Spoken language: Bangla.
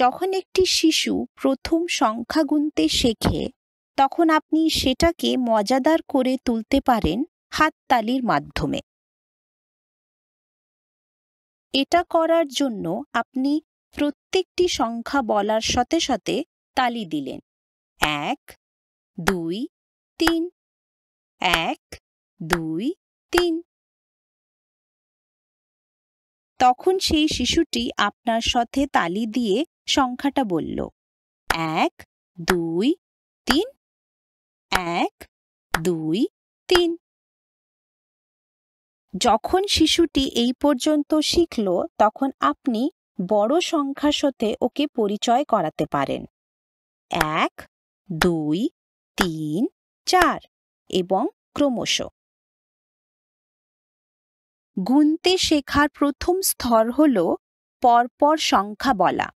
যখন একটি শিশু প্রথম সংখ্যা গুনতে শেখে তখন আপনি সেটাকে মজাদার করে তুলতে পারেন হাততালির মাধ্যমে এটা করার জন্য আপনি প্রত্যেকটি সংখ্যা বলার সাথে সাথে তালি দিলেন এক দুই তিন এক দুই তিন তখন সেই শিশুটি আপনার সাথে তালি দিয়ে সংখ্যাটা বলল এক দুই তিন এক দুই তিন যখন শিশুটি এই পর্যন্ত শিখল তখন আপনি বড় সংখ্যার সাথে ওকে পরিচয় করাতে পারেন এক দুই তিন চার এবং ক্রমশ গুনতে শেখার প্রথম স্তর হল পরপর সংখ্যা বলা